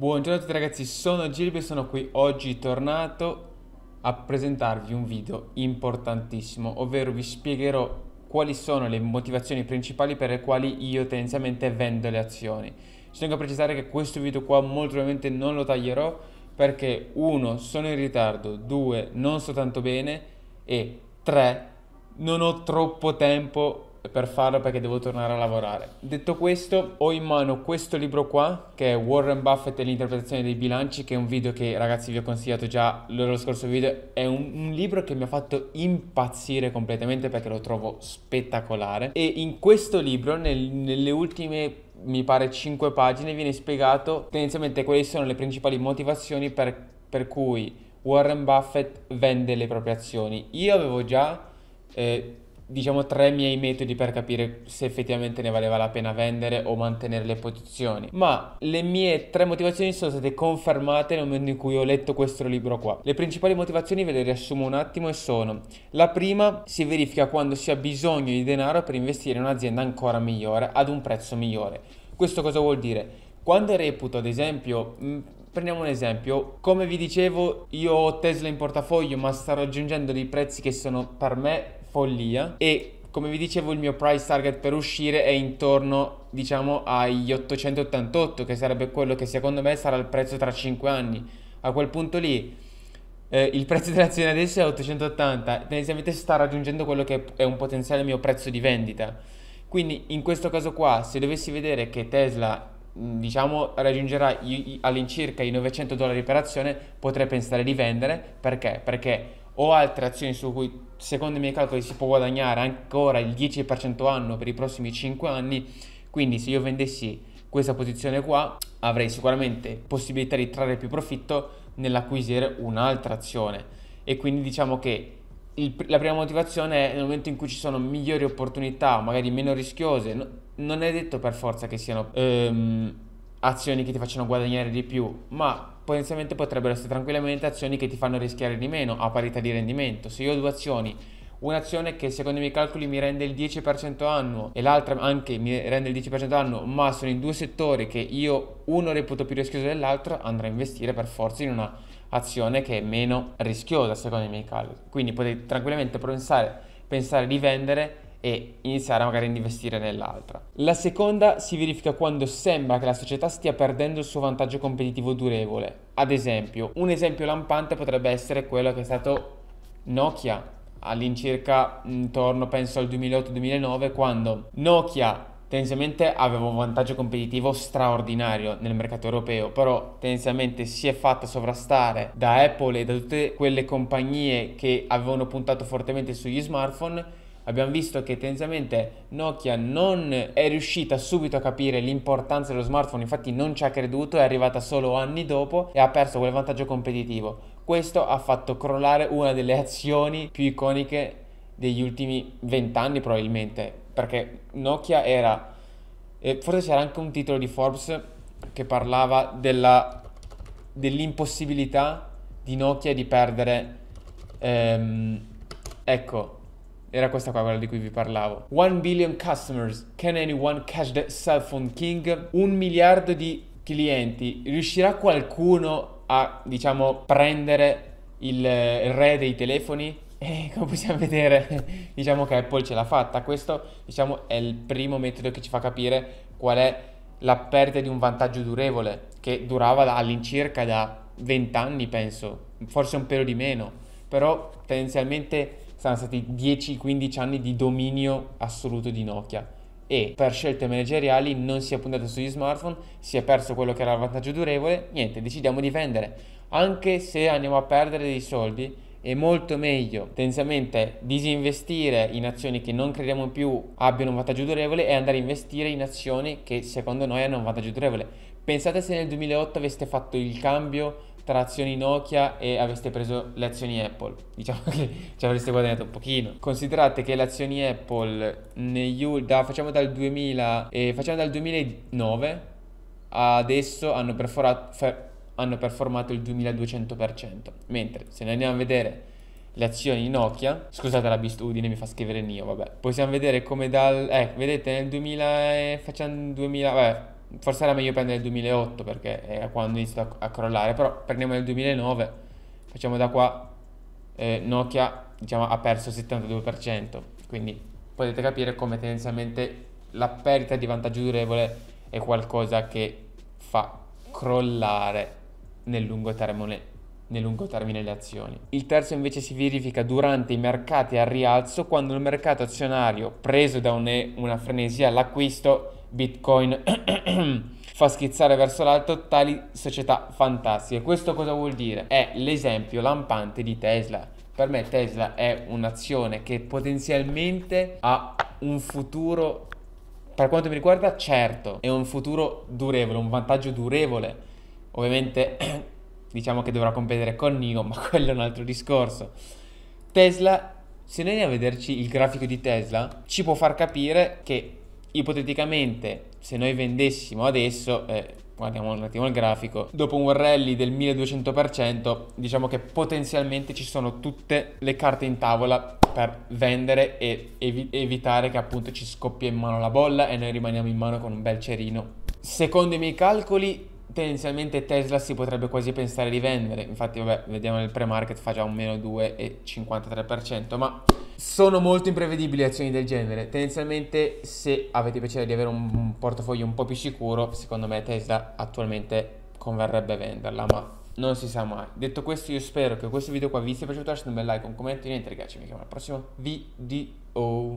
Buongiorno a tutti ragazzi, sono Gilby e sono qui oggi tornato a presentarvi un video importantissimo, ovvero vi spiegherò quali sono le motivazioni principali per le quali io tendenzialmente vendo le azioni. Ci tengo a precisare che questo video qua molto probabilmente non lo taglierò perché 1. sono in ritardo, 2. non sto tanto bene e 3. non ho troppo tempo per farlo perché devo tornare a lavorare. Detto questo, ho in mano questo libro qua, che è Warren Buffett e l'interpretazione dei bilanci, che è un video che ragazzi vi ho consigliato già lo scorso video. È un, un libro che mi ha fatto impazzire completamente perché lo trovo spettacolare. E in questo libro, nel, nelle ultime mi pare 5 pagine, viene spiegato tendenzialmente quali sono le principali motivazioni per, per cui Warren Buffett vende le proprie azioni. Io avevo già eh, diciamo tre miei metodi per capire se effettivamente ne valeva la pena vendere o mantenere le posizioni ma le mie tre motivazioni sono state confermate nel momento in cui ho letto questo libro qua le principali motivazioni ve le riassumo un attimo e sono la prima si verifica quando si ha bisogno di denaro per investire in un'azienda ancora migliore ad un prezzo migliore questo cosa vuol dire quando reputo ad esempio mm, Prendiamo un esempio, come vi dicevo io ho Tesla in portafoglio ma sta raggiungendo dei prezzi che sono per me follia e come vi dicevo il mio price target per uscire è intorno diciamo agli 888 che sarebbe quello che secondo me sarà il prezzo tra 5 anni a quel punto lì eh, il prezzo dell'azione adesso è 880 tendenzialmente sta raggiungendo quello che è un potenziale mio prezzo di vendita quindi in questo caso qua se dovessi vedere che Tesla diciamo raggiungerà all'incirca i 900 dollari per azione potrei pensare di vendere perché? perché o altre azioni su cui secondo i miei calcoli si può guadagnare ancora il 10% anno per i prossimi 5 anni, quindi se io vendessi questa posizione qua avrei sicuramente possibilità di trarre più profitto nell'acquisire un'altra azione e quindi diciamo che il, la prima motivazione è nel momento in cui ci sono migliori opportunità, magari meno rischiose, no, non è detto per forza che siano ehm, azioni che ti facciano guadagnare di più, ma potenzialmente potrebbero essere tranquillamente azioni che ti fanno rischiare di meno a parità di rendimento. Se io ho due azioni, un'azione che secondo i miei calcoli mi rende il 10% annuo e l'altra anche mi rende il 10% annuo, ma sono in due settori che io uno reputo più rischioso dell'altro, andrò a investire per forza in una azione che è meno rischiosa secondo i miei calcoli. Quindi potete tranquillamente pensare, pensare di vendere e iniziare magari ad investire nell'altra. La seconda si verifica quando sembra che la società stia perdendo il suo vantaggio competitivo durevole. Ad esempio, un esempio lampante potrebbe essere quello che è stato Nokia all'incirca intorno penso al 2008-2009 quando Nokia tendenzialmente aveva un vantaggio competitivo straordinario nel mercato europeo, però tendenzialmente si è fatta sovrastare da Apple e da tutte quelle compagnie che avevano puntato fortemente sugli smartphone abbiamo visto che tendenzialmente Nokia non è riuscita subito a capire l'importanza dello smartphone, infatti non ci ha creduto, è arrivata solo anni dopo e ha perso quel vantaggio competitivo. Questo ha fatto crollare una delle azioni più iconiche degli ultimi vent'anni probabilmente, perché Nokia era, eh, forse c'era anche un titolo di Forbes che parlava della, dell'impossibilità di Nokia di perdere, ehm, ecco, era questa qua quella di cui vi parlavo. 1 billion customers, can anyone catch the cell phone king? Un miliardo di clienti, riuscirà qualcuno a, diciamo, prendere il re dei telefoni? E eh, come possiamo vedere, diciamo che Apple ce l'ha fatta. Questo, diciamo, è il primo metodo che ci fa capire qual è la perdita di un vantaggio durevole che durava all'incirca da 20 anni, penso, forse un pelo di meno, però tendenzialmente sono stati 10-15 anni di dominio assoluto di Nokia e per scelte manageriali non si è puntato sugli smartphone, si è perso quello che era il vantaggio durevole, niente, decidiamo di vendere. Anche se andiamo a perdere dei soldi, è molto meglio tendenzialmente disinvestire in azioni che non crediamo più abbiano un vantaggio durevole e andare a investire in azioni che secondo noi hanno un vantaggio durevole. Pensate se nel 2008 aveste fatto il cambio tra azioni Nokia e aveste preso le azioni Apple. Diciamo che ci avreste guadagnato un pochino. Considerate che le azioni Apple negli, da, facciamo, dal 2000, eh, facciamo dal 2009 adesso hanno, fe, hanno performato il 2200%, mentre se ne andiamo a vedere le azioni Nokia, scusate la bistudine mi fa scrivere il mio, vabbè. Possiamo vedere come dal eh, vedete nel 2000 eh, facciamo 2000, vabbè forse era meglio prendere il 2008 perché è quando inizia a, a crollare, però prendiamo il 2009, facciamo da qua, eh, Nokia diciamo, ha perso il 72%, quindi potete capire come tendenzialmente la perdita di vantaggio durevole è qualcosa che fa crollare nel lungo termine nel lungo termine le azioni. Il terzo invece si verifica durante i mercati al rialzo quando il mercato azionario preso da un, una frenesia all'acquisto Bitcoin fa schizzare verso l'alto tali società fantastiche. Questo cosa vuol dire? È l'esempio lampante di Tesla. Per me Tesla è un'azione che potenzialmente ha un futuro, per quanto mi riguarda, certo, è un futuro durevole, un vantaggio durevole. Ovviamente diciamo che dovrà competere con Nio, ma quello è un altro discorso. Tesla, se noi andiamo a vederci il grafico di Tesla, ci può far capire che ipoteticamente se noi vendessimo adesso, eh, guardiamo un attimo il grafico, dopo un rally del 1200% diciamo che potenzialmente ci sono tutte le carte in tavola per vendere e evi- evitare che appunto ci scoppia in mano la bolla e noi rimaniamo in mano con un bel cerino. Secondo i miei calcoli tendenzialmente Tesla si potrebbe quasi pensare di vendere, infatti vabbè vediamo nel pre-market fa già un meno 2,53%, ma sono molto imprevedibili azioni del genere. Tendenzialmente, se avete piacere di avere un portafoglio un po' più sicuro, secondo me Tesla attualmente converrebbe venderla, ma non si sa mai. Detto questo, io spero che questo video qua vi sia piaciuto. Lasciate un bel like, un commento, e niente ragazzi, Ci vediamo al prossimo video.